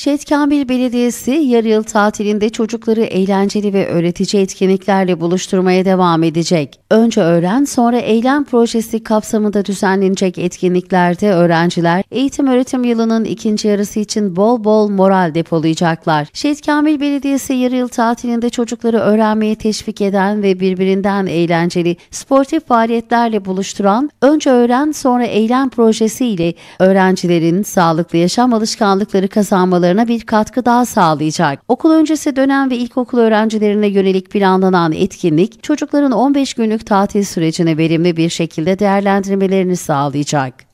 Şehit Belediyesi yarı yıl tatilinde çocukları eğlenceli ve öğretici etkinliklerle buluşturmaya devam edecek. Önce öğren sonra eğlen projesi kapsamında düzenlenecek etkinliklerde öğrenciler eğitim öğretim yılının ikinci yarısı için bol bol moral depolayacaklar. Şehit Belediyesi yarı yıl tatilinde çocukları öğrenmeye teşvik eden ve birbirinden eğlenceli sportif faaliyetlerle buluşturan Önce Öğren Sonra Eğlen projesi ile öğrencilerin sağlıklı yaşam alışkanlıkları kazanmaları çalışmalarına bir katkı daha sağlayacak. Okul öncesi dönem ve ilkokul öğrencilerine yönelik planlanan etkinlik çocukların 15 günlük tatil sürecini verimli bir şekilde değerlendirmelerini sağlayacak.